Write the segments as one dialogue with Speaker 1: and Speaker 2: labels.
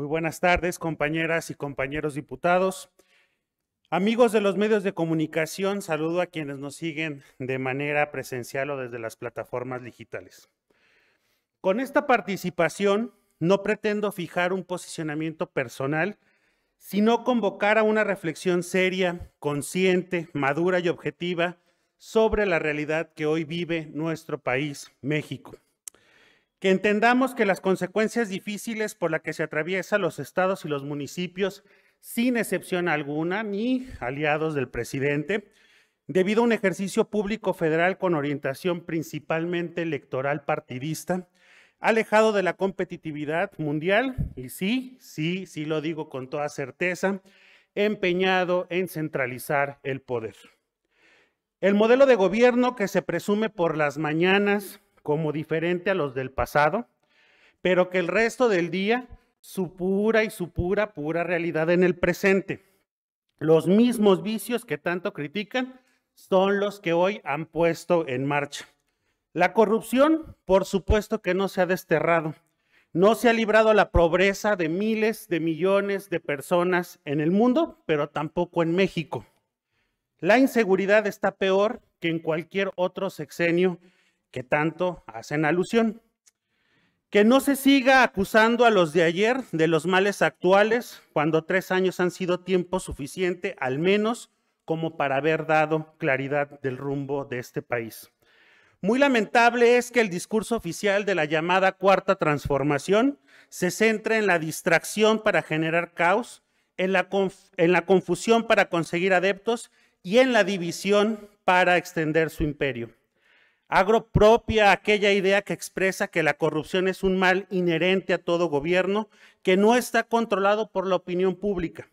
Speaker 1: Muy buenas tardes, compañeras y compañeros diputados. Amigos de los medios de comunicación, saludo a quienes nos siguen de manera presencial o desde las plataformas digitales. Con esta participación no pretendo fijar un posicionamiento personal, sino convocar a una reflexión seria, consciente, madura y objetiva sobre la realidad que hoy vive nuestro país, México que entendamos que las consecuencias difíciles por las que se atraviesan los estados y los municipios, sin excepción alguna, ni aliados del presidente, debido a un ejercicio público federal con orientación principalmente electoral partidista, alejado de la competitividad mundial, y sí, sí, sí lo digo con toda certeza, empeñado en centralizar el poder. El modelo de gobierno que se presume por las mañanas como diferente a los del pasado, pero que el resto del día su pura y su pura, pura realidad en el presente. Los mismos vicios que tanto critican son los que hoy han puesto en marcha. La corrupción, por supuesto que no se ha desterrado. No se ha librado la pobreza de miles de millones de personas en el mundo, pero tampoco en México. La inseguridad está peor que en cualquier otro sexenio que tanto hacen alusión. Que no se siga acusando a los de ayer de los males actuales cuando tres años han sido tiempo suficiente, al menos como para haber dado claridad del rumbo de este país. Muy lamentable es que el discurso oficial de la llamada cuarta transformación se centre en la distracción para generar caos, en la, en la confusión para conseguir adeptos y en la división para extender su imperio. Agro propia aquella idea que expresa que la corrupción es un mal inherente a todo gobierno que no está controlado por la opinión pública.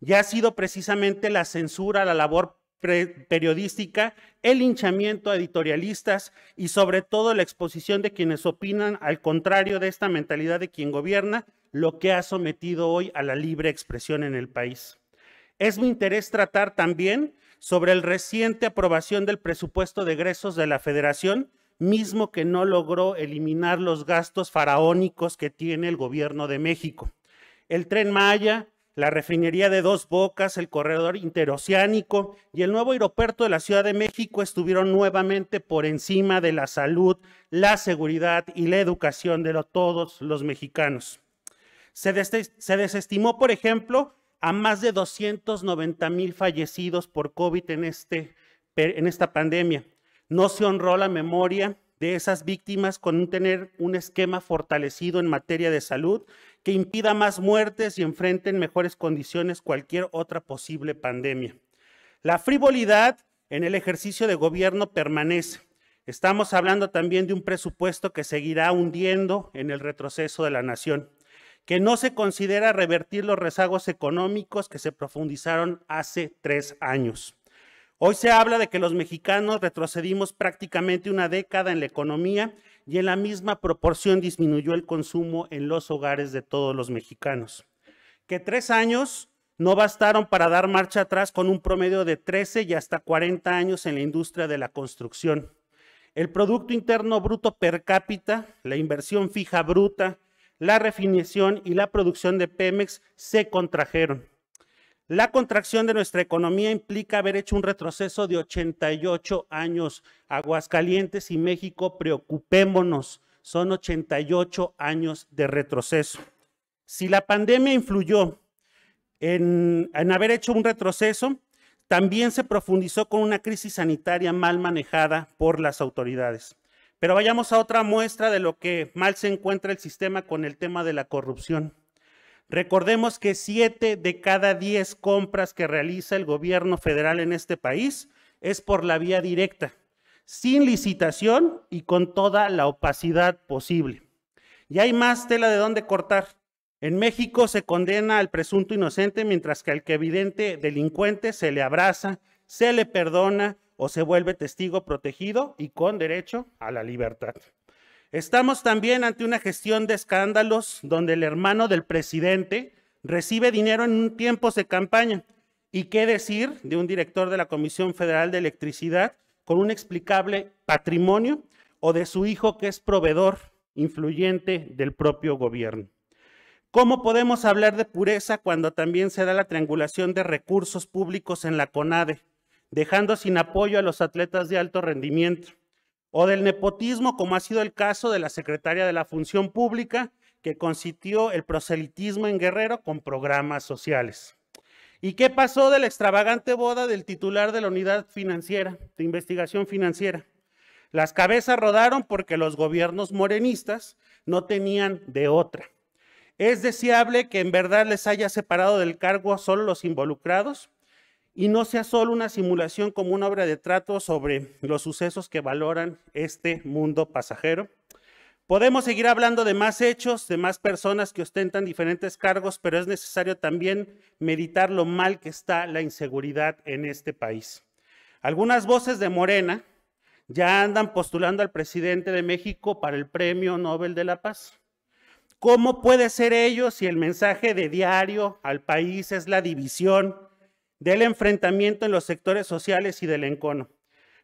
Speaker 1: Ya ha sido precisamente la censura a la labor periodística, el hinchamiento a editorialistas y sobre todo la exposición de quienes opinan al contrario de esta mentalidad de quien gobierna, lo que ha sometido hoy a la libre expresión en el país. Es mi interés tratar también sobre el reciente aprobación del presupuesto de egresos de la Federación, mismo que no logró eliminar los gastos faraónicos que tiene el gobierno de México. El tren Maya, la refinería de Dos Bocas, el corredor interoceánico y el nuevo aeropuerto de la Ciudad de México estuvieron nuevamente por encima de la salud, la seguridad y la educación de todos los mexicanos. Se, desestimó, por ejemplo, a más de 290 mil fallecidos por COVID en, este, en esta pandemia. No se honró la memoria de esas víctimas con tener un esquema fortalecido en materia de salud que impida más muertes y enfrente en mejores condiciones cualquier otra posible pandemia. La frivolidad en el ejercicio de gobierno permanece. Estamos hablando también de un presupuesto que seguirá hundiendo en el retroceso de la nación que no se considera revertir los rezagos económicos que se profundizaron hace tres años. Hoy se habla de que los mexicanos retrocedimos prácticamente una década en la economía y en la misma proporción disminuyó el consumo en los hogares de todos los mexicanos. Que tres años no bastaron para dar marcha atrás con un promedio de 13 y hasta 40 años en la industria de la construcción. El Producto Interno Bruto per cápita, la inversión fija bruta, la refinación y la producción de Pemex se contrajeron. La contracción de nuestra economía implica haber hecho un retroceso de 88 años. Aguascalientes y México, preocupémonos, son 88 años de retroceso. Si la pandemia influyó en, en haber hecho un retroceso, también se profundizó con una crisis sanitaria mal manejada por las autoridades. Pero vayamos a otra muestra de lo que mal se encuentra el sistema con el tema de la corrupción. Recordemos que siete de cada diez compras que realiza el gobierno federal en este país es por la vía directa, sin licitación y con toda la opacidad posible. Y hay más tela de dónde cortar. En México se condena al presunto inocente, mientras que al que evidente delincuente se le abraza, se le perdona o se vuelve testigo protegido y con derecho a la libertad. Estamos también ante una gestión de escándalos donde el hermano del presidente recibe dinero en tiempos de campaña. ¿Y qué decir de un director de la Comisión Federal de Electricidad con un explicable patrimonio o de su hijo que es proveedor influyente del propio gobierno? ¿Cómo podemos hablar de pureza cuando también se da la triangulación de recursos públicos en la CONADE? dejando sin apoyo a los atletas de alto rendimiento, o del nepotismo, como ha sido el caso de la secretaria de la Función Pública, que consistió el proselitismo en Guerrero con programas sociales. ¿Y qué pasó de la extravagante boda del titular de la unidad financiera, de investigación financiera? Las cabezas rodaron porque los gobiernos morenistas no tenían de otra. ¿Es deseable que en verdad les haya separado del cargo solo los involucrados? y no sea solo una simulación como una obra de trato sobre los sucesos que valoran este mundo pasajero. Podemos seguir hablando de más hechos, de más personas que ostentan diferentes cargos, pero es necesario también meditar lo mal que está la inseguridad en este país. Algunas voces de Morena ya andan postulando al presidente de México para el Premio Nobel de la Paz. ¿Cómo puede ser ello si el mensaje de diario al país es la división, del enfrentamiento en los sectores sociales y del encono.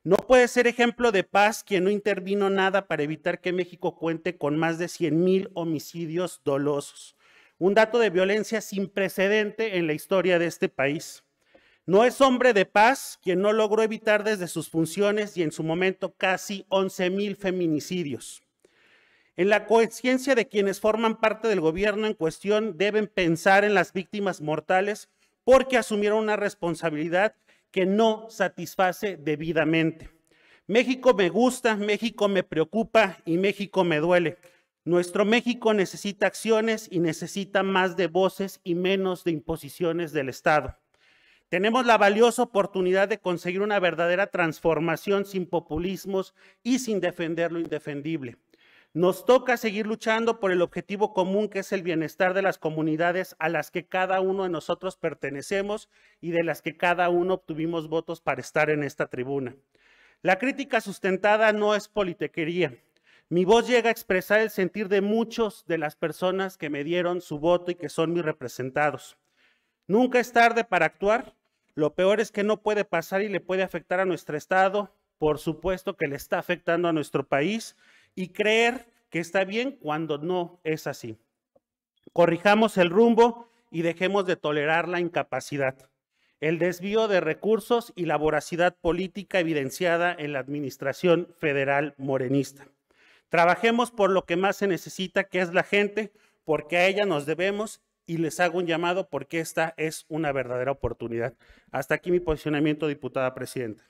Speaker 1: No puede ser ejemplo de paz quien no intervino nada para evitar que México cuente con más de 100.000 homicidios dolosos, un dato de violencia sin precedente en la historia de este país. No es hombre de paz quien no logró evitar desde sus funciones y en su momento casi 11.000 feminicidios. En la conciencia de quienes forman parte del gobierno en cuestión deben pensar en las víctimas mortales porque asumieron una responsabilidad que no satisface debidamente. México me gusta, México me preocupa y México me duele. Nuestro México necesita acciones y necesita más de voces y menos de imposiciones del Estado. Tenemos la valiosa oportunidad de conseguir una verdadera transformación sin populismos y sin defender lo indefendible. Nos toca seguir luchando por el objetivo común que es el bienestar de las comunidades a las que cada uno de nosotros pertenecemos y de las que cada uno obtuvimos votos para estar en esta tribuna. La crítica sustentada no es politequería. Mi voz llega a expresar el sentir de muchos de las personas que me dieron su voto y que son mis representados. Nunca es tarde para actuar. Lo peor es que no puede pasar y le puede afectar a nuestro Estado. Por supuesto que le está afectando a nuestro país y creer que está bien cuando no es así. Corrijamos el rumbo y dejemos de tolerar la incapacidad, el desvío de recursos y la voracidad política evidenciada en la administración federal morenista. Trabajemos por lo que más se necesita, que es la gente, porque a ella nos debemos y les hago un llamado porque esta es una verdadera oportunidad. Hasta aquí mi posicionamiento, diputada presidenta.